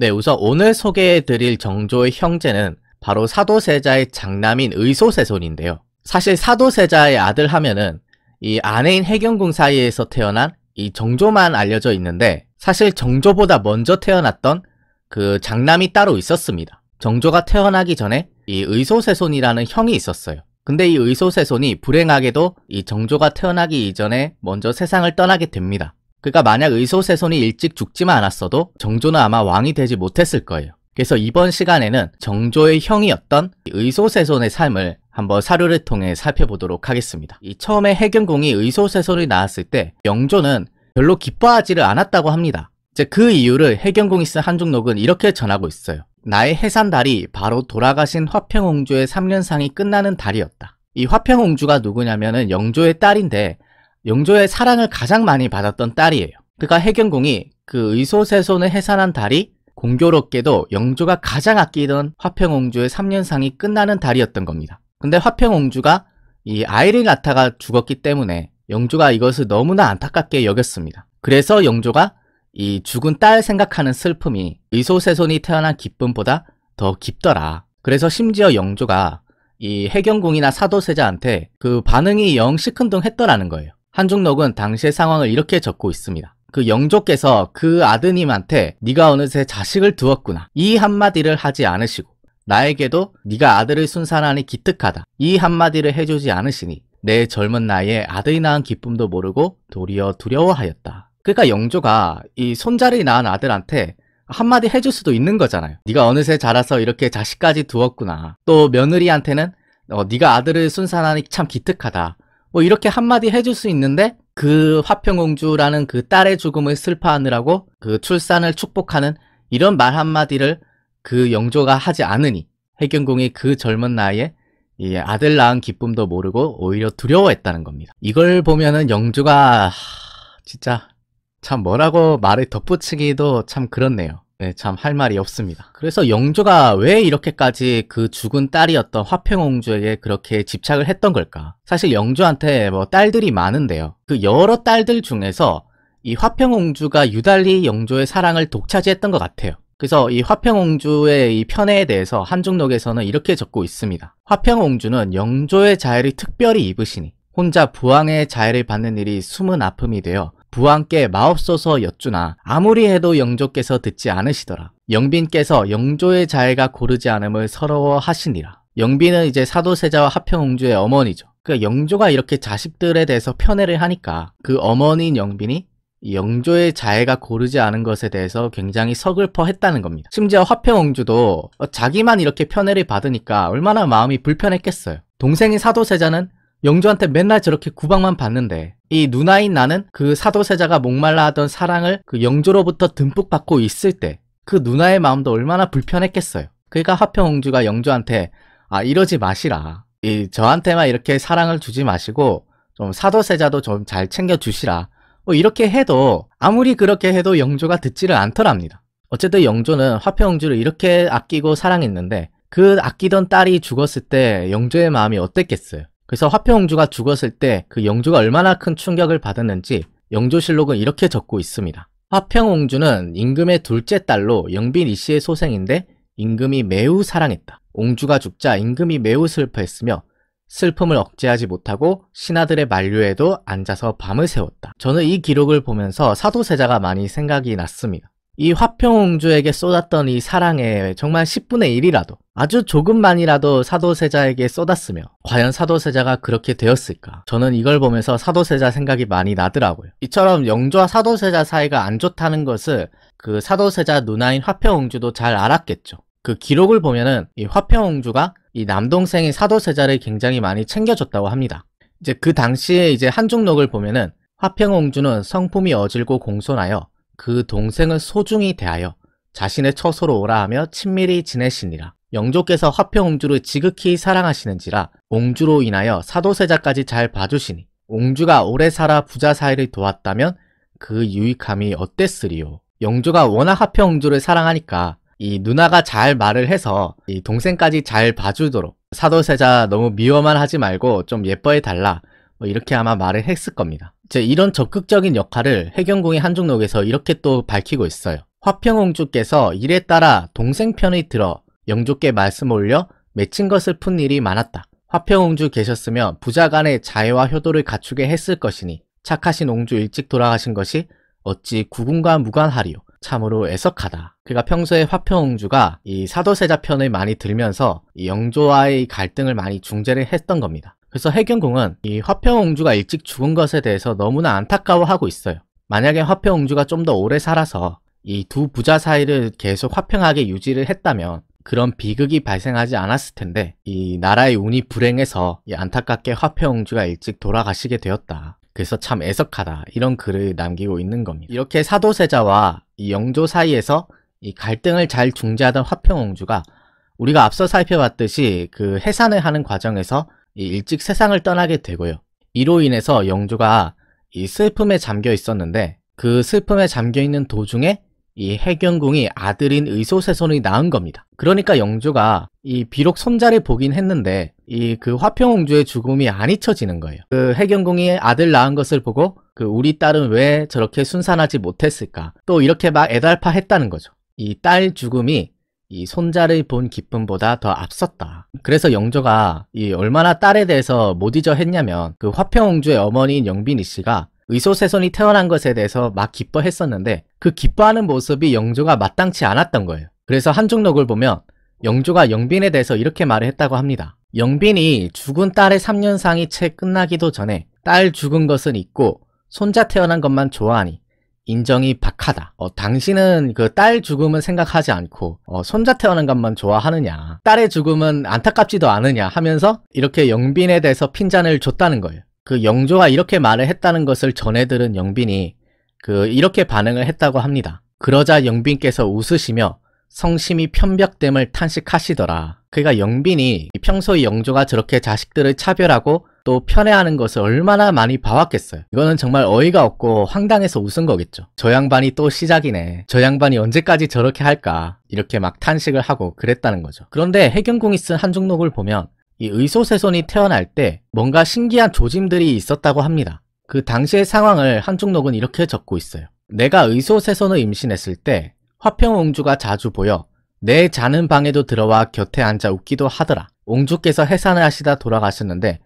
네, 우선 오늘 소개해드릴 정조의 형제는 바로 사도세자의 장남인 의소세손인데요. 사실 사도세자의 아들 하면은 이 아내인 해경궁 사이에서 태어난 이 정조만 알려져 있는데 사실 정조보다 먼저 태어났던 그 장남이 따로 있었습니다. 정조가 태어나기 전에 이 의소세손이라는 형이 있었어요. 근데 이 의소세손이 불행하게도 이 정조가 태어나기 이전에 먼저 세상을 떠나게 됩니다. 그가 만약 의소세손이 일찍 죽지만 않았어도 정조는 아마 왕이 되지 못했을 거예요. 그래서 이번 시간에는 정조의 형이었던 의소세손의 삶을 한번 사료를 통해 살펴보도록 하겠습니다. 이 처음에 해경공이 의소세손이 나왔을 때 영조는 별로 기뻐하지를 않았다고 합니다. 이제 그 이유를 해경공이쓴 한중록은 이렇게 전하고 있어요. 나의 해산달이 바로 돌아가신 화평홍주의 3년상이 끝나는 달이었다. 이 화평홍주가 누구냐면은 영조의 딸인데 영조의 사랑을 가장 많이 받았던 딸이에요. 그가 해경공이 그 의소세손을 해산한 달이 공교롭게도 영조가 가장 아끼던 화평옹주의 3년상이 끝나는 달이었던 겁니다. 근데 화평옹주가 이 아이를 낳다가 죽었기 때문에 영조가 이것을 너무나 안타깝게 여겼습니다. 그래서 영조가 이 죽은 딸 생각하는 슬픔이 의소세손이 태어난 기쁨보다 더 깊더라. 그래서 심지어 영조가 이 해경궁이나 사도세자한테 그 반응이 영 시큰둥 했더라는 거예요. 한중록은 당시의 상황을 이렇게 적고 있습니다. 그 영조께서 그 아드님한테 네가 어느새 자식을 두었구나 이 한마디를 하지 않으시고 나에게도 네가 아들을 순산하니 기특하다 이 한마디를 해주지 않으시니 내 젊은 나이에 아들이 낳은 기쁨도 모르고 도리어 두려워하였다. 그러니까 영조가 이 손자를 낳은 아들한테 한마디 해줄 수도 있는 거잖아요. 네가 어느새 자라서 이렇게 자식까지 두었구나. 또 며느리한테는 어, 네가 아들을 순산하니 참 기특하다. 뭐 이렇게 한마디 해줄 수 있는데 그 화평공주라는 그 딸의 죽음을 슬퍼하느라고 그 출산을 축복하는 이런 말 한마디를 그 영조가 하지 않으니 혜경궁이 그 젊은 나이에 이 아들 낳은 기쁨도 모르고 오히려 두려워했다는 겁니다. 이걸 보면은 영조가 진짜 참 뭐라고 말을 덧붙이기도 참 그렇네요. 네, 참 할 말이 없습니다. 그래서 영조가 왜 이렇게까지 그 죽은 딸이었던 화평공주에게 그렇게 집착을 했던 걸까? 사실 영조한테 뭐 딸들이 많은데요. 그 여러 딸들 중에서 이 화평공주가 유달리 영조의 사랑을 독차지했던 것 같아요. 그래서 이 화평옹주의 이 편애에 대해서 한중록에서는 이렇게 적고 있습니다. 화평옹주는 영조의 자애를 특별히 입으시니 혼자 부왕의 자애를 받는 일이 숨은 아픔이 되어 부왕께 마옵소서 여쭈나 아무리 해도 영조께서 듣지 않으시더라. 영빈께서 영조의 자애가 고르지 않음을 서러워하시니라. 영빈은 이제 사도세자와 하평웅주의 어머니죠. 그 영조가 이렇게 자식들에 대해서 편애를 하니까 그 어머니인 영빈이 영조의 자해가 고르지 않은 것에 대해서 굉장히 서글퍼 했다는 겁니다. 심지어 화평옹주도 자기만 이렇게 편애를 받으니까 얼마나 마음이 불편했겠어요. 동생인 사도세자는 영조한테 맨날 저렇게 구박만 받는데 이 누나인 나는 그 사도세자가 목말라 하던 사랑을 그 영조로부터 듬뿍 받고 있을 때 그 누나의 마음도 얼마나 불편했겠어요. 그러니까 화평옹주가 영조한테 아 이러지 마시라. 이 저한테만 이렇게 사랑을 주지 마시고 좀 사도세자도 좀 잘 챙겨주시라. 뭐 이렇게 해도 아무리 그렇게 해도 영조가 듣지를 않더랍니다. 어쨌든 영조는 화평옹주를 이렇게 아끼고 사랑했는데 그 아끼던 딸이 죽었을 때 영조의 마음이 어땠겠어요? 그래서 화평영주가 죽었을 때 그영주가 얼마나 큰 충격을 받았는지 영조실록은 이렇게 적고 있습니다. 화평옹주는 임금의 둘째 딸로 영빈 이씨의 소생인데 임금이 매우 사랑했다. 옹주가 죽자 임금이 매우 슬퍼했으며 슬픔을 억제하지 못하고 신하들의 만류에도 앉아서 밤을 새웠다. 저는 이 기록을 보면서 사도세자가 많이 생각이 났습니다. 이 화평홍주에게 쏟았던 이 사랑에 정말 10분의 1이라도 아주 조금만이라도 사도세자에게 쏟았으며 과연 사도세자가 그렇게 되었을까? 저는 이걸 보면서 사도세자 생각이 많이 나더라고요. 이처럼 영조와 사도세자 사이가 안 좋다는 것을 그 사도세자 누나인 화평홍주도 잘 알았겠죠. 그 기록을 보면은 이 화평홍주가 이 남동생인 사도세자를 굉장히 많이 챙겨줬다고 합니다. 이제 그 당시에 이제 한중록을 보면은 화평홍주는 성품이 어질고 공손하여 그 동생을 소중히 대하여 자신의 처소로 오라 하며 친밀히 지내시니라. 영조께서 화평옹주를 지극히 사랑하시는지라 옹주로 인하여 사도세자까지 잘 봐주시니 옹주가 오래 살아 부자 사이를 도왔다면 그 유익함이 어땠으리요. 영조가 워낙 화평옹주를 사랑하니까 이 누나가 잘 말을 해서 이 동생까지 잘 봐주도록 사도세자 너무 미워만 하지 말고 좀 예뻐해달라 뭐 이렇게 아마 말을 했을 겁니다. 이제 이런 적극적인 역할을 해경궁의 한중록에서 이렇게 또 밝히고 있어요. 화평공주께서 이에 따라 동생 편이 들어 영조께 말씀 올려 맺힌 것을 푼 일이 많았다. 화평옹주 계셨으면 부자 간의 자애와 효도를 갖추게 했을 것이니 착하신 옹주 일찍 돌아가신 것이 어찌 구군과 무관하리요. 참으로 애석하다. 그가 평소에 화평옹주가 이 사도세자 편을 많이 들면서 영조와의 갈등을 많이 중재를 했던 겁니다. 그래서 해경궁은 이 화평옹주가 일찍 죽은 것에 대해서 너무나 안타까워하고 있어요. 만약에 화평옹주가 좀 더 오래 살아서 이 두 부자 사이를 계속 화평하게 유지를 했다면 그런 비극이 발생하지 않았을 텐데 이 나라의 운이 불행해서 이 안타깝게 화평옹주가 일찍 돌아가시게 되었다. 그래서 참 애석하다 이런 글을 남기고 있는 겁니다. 이렇게 사도세자와 이 영조 사이에서 이 갈등을 잘 중재하던 화평옹주가 우리가 앞서 살펴봤듯이 그 해산을 하는 과정에서 일찍 세상을 떠나게 되고요. 이로 인해서 영조가 이 슬픔에 잠겨 있었는데 그 슬픔에 잠겨 있는 도중에 이 해경궁이 아들인 의소세손이 낳은 겁니다. 그러니까 영조가 이 비록 손자를 보긴 했는데 이 그 화평홍주의 죽음이 안 잊혀지는 거예요. 그 해경궁이 아들 낳은 것을 보고 그 우리 딸은 왜 저렇게 순산하지 못했을까 또 이렇게 막 애달파했다는 거죠. 이 딸 죽음이 이 손자를 본 기쁨보다 더 앞섰다. 그래서 영조가 이 얼마나 딸에 대해서 못 잊어 했냐면 그 화평옹주의 어머니인 영빈이 씨가 의소세손이 태어난 것에 대해서 막 기뻐했었는데 그 기뻐하는 모습이 영조가 마땅치 않았던 거예요. 그래서 한중록을 보면 영조가 영빈에 대해서 이렇게 말을 했다고 합니다. 영빈이 죽은 딸의 3년상이 채 끝나기도 전에 딸 죽은 것은 잊고 손자 태어난 것만 좋아하니 인정이 박하다. 어, 당신은 그 딸 죽음은 생각하지 않고 어, 손자 태어난 것만 좋아하느냐. 딸의 죽음은 안타깝지도 않으냐 하면서 이렇게 영빈에 대해서 핀잔을 줬다는 거예요. 그 영조가 이렇게 말을 했다는 것을 전해 들은 영빈이 그 이렇게 반응을 했다고 합니다. 그러자 영빈께서 웃으시며 성심이 편벽됨을 탄식하시더라. 그러니까 영빈이 평소 영조가 저렇게 자식들을 차별하고 또 편애하는 것을 얼마나 많이 봐왔겠어요. 이거는 정말 어이가 없고 황당해서 웃은 거겠죠. 저 양반이 또 시작이네. 저 양반이 언제까지 저렇게 할까. 이렇게 막 탄식을 하고 그랬다는 거죠. 그런데 해경궁이 쓴 한중록을 보면 이 의소세손이 태어날 때 뭔가 신기한 조짐들이 있었다고 합니다. 그 당시의 상황을 한중록은 이렇게 적고 있어요. 내가 의소세손을 임신했을 때 화평옹주가 자주 보여 내 자는 방에도 들어와 곁에 앉아 웃기도 하더라. 옹주께서 해산을 하시다 돌아가셨는데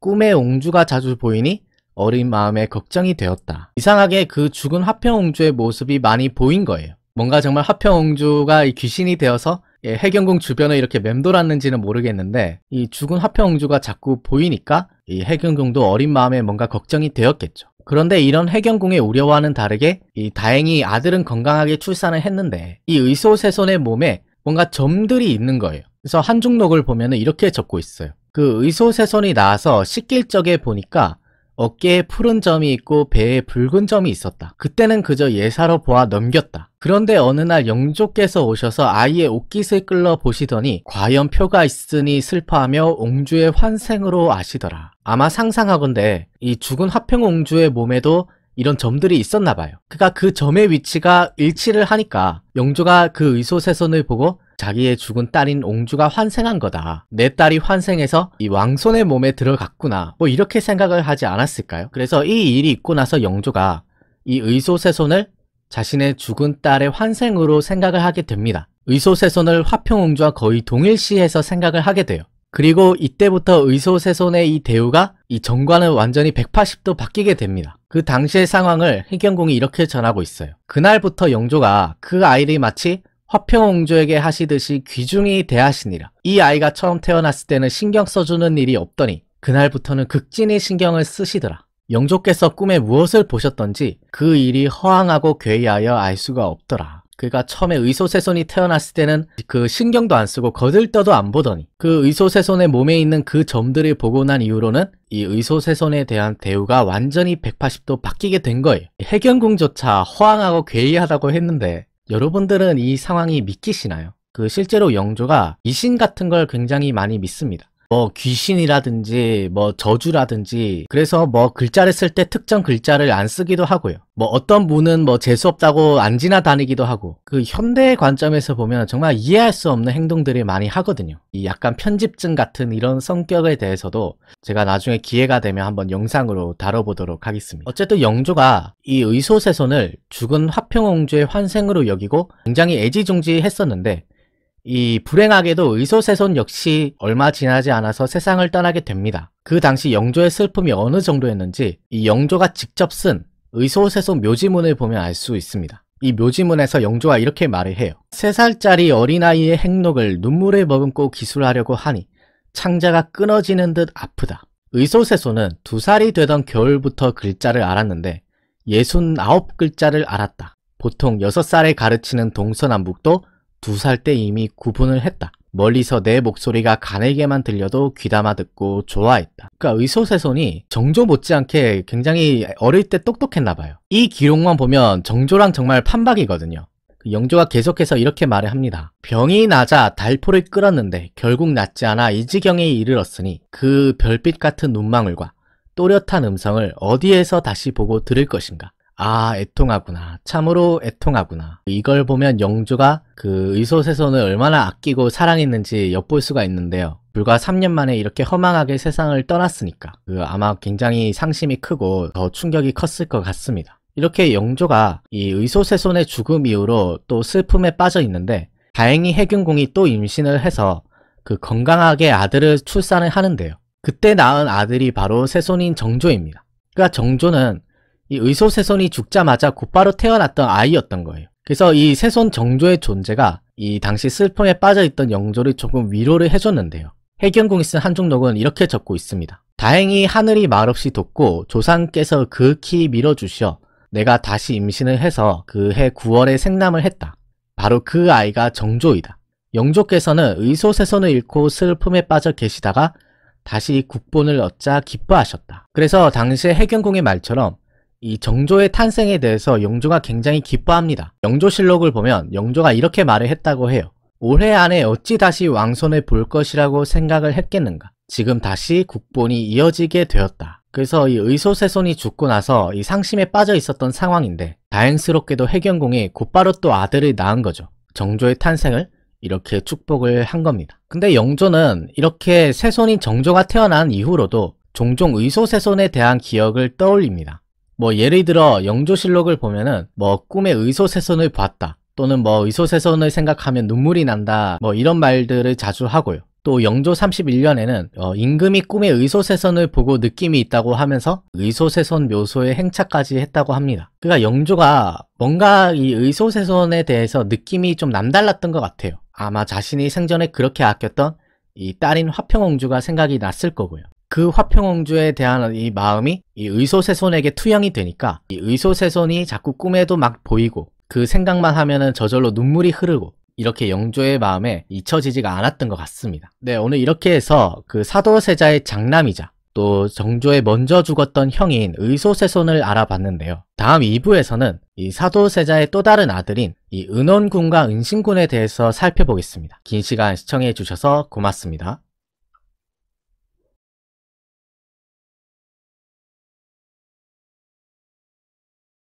꿈에 옹주가 자주 보이니 어린 마음에 걱정이 되었다. 이상하게 그 죽은 화평옹주의 모습이 많이 보인 거예요. 뭔가 정말 화평옹주가 귀신이 되어서 예, 해경궁 주변을 이렇게 맴돌았는지는 모르겠는데 이 죽은 화평옹주가 자꾸 보이니까 이 해경궁도 어린 마음에 뭔가 걱정이 되었겠죠. 그런데 이런 해경궁의 우려와는 다르게 이 다행히 아들은 건강하게 출산을 했는데 이 의소세손의 몸에 뭔가 점들이 있는 거예요. 그래서 한중록을 보면 이렇게 적고 있어요. 그의소세손이 나와서 씻길 적에 보니까 어깨에 푸른 점이 있고 배에 붉은 점이 있었다. 그때는 그저 예사로 보아 넘겼다. 그런데 어느 날 영조께서 오셔서 아이의 옷깃을 끌러 보시더니 과연 표가 있으니 슬퍼하며 옹주의 환생으로 아시더라. 아마 상상하건대 이 죽은 화평 옹주의 몸에도 이런 점들이 있었나 봐요. 그가 그 점의 위치가 일치를 하니까 영조가 그의소세선을 보고 자기의 죽은 딸인 옹주가 환생한 거다. 내 딸이 환생해서 이 왕손의 몸에 들어갔구나. 뭐 이렇게 생각을 하지 않았을까요? 그래서 이 일이 있고 나서 영조가 이 의소세손을 자신의 죽은 딸의 환생으로 생각을 하게 됩니다. 의소세손을 화평옹주와 거의 동일시해서 생각을 하게 돼요. 그리고 이때부터 의소세손의 이 대우가 이 정관은 완전히 180도 바뀌게 됩니다. 그 당시의 상황을 혜경궁이 이렇게 전하고 있어요. 그날부터 영조가 그 아이를 마치 화평옹조에게 하시듯이 귀중히 대하시니라. 이 아이가 처음 태어났을 때는 신경 써주는 일이 없더니 그날부터는 극진히 신경을 쓰시더라. 영조께서 꿈에 무엇을 보셨던지 그 일이 허황하고 괴이하여 알 수가 없더라. 그가 처음에 의소세손이 태어났을 때는 그 신경도 안 쓰고 거들떠도 안 보더니 그 의소세손의 몸에 있는 그 점들을 보고 난 이후로는 이 의소세손에 대한 대우가 완전히 180도 바뀌게 된 거예요. 해경궁조차 허황하고 괴이하다고 했는데 여러분들은 이 상황이 믿기시나요? 그 실제로 영조가 이신 같은 걸 굉장히 많이 믿습니다. 뭐 귀신이라든지 뭐 저주라든지 그래서 뭐 글자를 쓸 때 특정 글자를 안 쓰기도 하고요. 뭐 어떤 분은 뭐 재수없다고 안 지나다니기도 하고 그 현대의 관점에서 보면 정말 이해할 수 없는 행동들을 많이 하거든요. 이 약간 편집증 같은 이런 성격에 대해서도 제가 나중에 기회가 되면 한번 영상으로 다뤄보도록 하겠습니다. 어쨌든 영조가 이 의소세손을 죽은 화평옹주의 환생으로 여기고 굉장히 애지중지했었는데 이 불행하게도 의소세손 역시 얼마 지나지 않아서 세상을 떠나게 됩니다. 그 당시 영조의 슬픔이 어느 정도였는지 이 영조가 직접 쓴 의소세손 묘지문을 보면 알 수 있습니다. 이 묘지문에서 영조가 이렇게 말을 해요. 세살짜리 어린아이의 행록을 눈물에 머금고 기술하려고 하니 창자가 끊어지는 듯 아프다. 의소세손은 두살이 되던 겨울부터 글자를 알았는데 69글자를 알았다. 보통 6살에 가르치는 동서남북도 두살때 이미 구분을 했다. 멀리서 내 목소리가 가늘게만 들려도 귀담아 듣고 좋아했다. 그러니까 의소세손이 정조 못지않게 굉장히 어릴 때 똑똑했나 봐요. 이 기록만 보면 정조랑 정말 판박이거든요. 그 영조가 계속해서 이렇게 말을 합니다. 병이 나자 달포를 끌었는데 결국 낫지 않아 이 지경에 이르렀으니 그 별빛 같은 눈망울과 또렷한 음성을 어디에서 다시 보고 들을 것인가. 아 애통하구나 참으로 애통하구나 이걸 보면 영조가 그 의소세손을 얼마나 아끼고 사랑했는지 엿볼 수가 있는데요 불과 3년 만에 이렇게 허망하게 세상을 떠났으니까 그 아마 굉장히 상심이 크고 더 충격이 컸을 것 같습니다 이렇게 영조가 이 의소세손의 죽음 이후로 또 슬픔에 빠져 있는데 다행히 해균공이 또 임신을 해서 그 건강하게 아들을 출산을 하는데요 그때 낳은 아들이 바로 세손인 정조입니다 그러니까 정조는 이 의소세손이 죽자마자 곧바로 태어났던 아이였던 거예요. 그래서 이 세손 정조의 존재가 이 당시 슬픔에 빠져있던 영조를 조금 위로를 해줬는데요. 해경궁이 쓴 한중록은 이렇게 적고 있습니다. 다행히 하늘이 말없이 돕고 조상께서 극히 그 밀어주셔 내가 다시 임신을 해서 그 해 9월에 생남을 했다. 바로 그 아이가 정조이다. 영조께서는 의소세손을 잃고 슬픔에 빠져 계시다가 다시 국본을 얻자 기뻐하셨다. 그래서 당시 해경궁의 말처럼 이 정조의 탄생에 대해서 영조가 굉장히 기뻐합니다. 영조실록을 보면 영조가 이렇게 말을 했다고 해요. 올해 안에 어찌 다시 왕손을 볼 것이라고 생각을 했겠는가. 지금 다시 국본이 이어지게 되었다. 그래서 이 의소세손이 죽고 나서 이 상심에 빠져 있었던 상황인데 다행스럽게도 해경공이 곧바로 또 아들을 낳은 거죠. 정조의 탄생을 이렇게 축복을 한 겁니다. 근데 영조는 이렇게 세손인 정조가 태어난 이후로도 종종 의소세손에 대한 기억을 떠올립니다. 뭐 예를 들어 영조실록을 보면은 뭐 꿈에 의소세선을 봤다 또는 뭐의소세선을 생각하면 눈물이 난다 뭐 이런 말들을 자주 하고요. 또 영조 31년에는 어, 임금이 꿈에 의소세선을 보고 느낌이 있다고 하면서 의소세선 묘소의 행차까지 했다고 합니다. 그러니까 영조가 뭔가 이 의소세선에 대해서 느낌이 좀 남달랐던 것 같아요. 아마 자신이 생전에 그렇게 아꼈던 이 딸인 화평옹주가 생각이 났을 거고요. 그화평홍주에 대한 이 마음이 이 의소세손에게 투영이 되니까 이 의소세손이 자꾸 꿈에도 막 보이고 그 생각만 하면은 저절로 눈물이 흐르고 이렇게 영조의 마음에 잊혀지지가 않았던 것 같습니다. 네 오늘 이렇게 해서 그 사도세자의 장남이자 또정조에 먼저 죽었던 형인 의소세손을 알아봤는데요. 다음 2부에서는 이 사도세자의 또 다른 아들인 이 은원군과 은신군에 대해서 살펴보겠습니다. 긴 시간 시청해 주셔서 고맙습니다.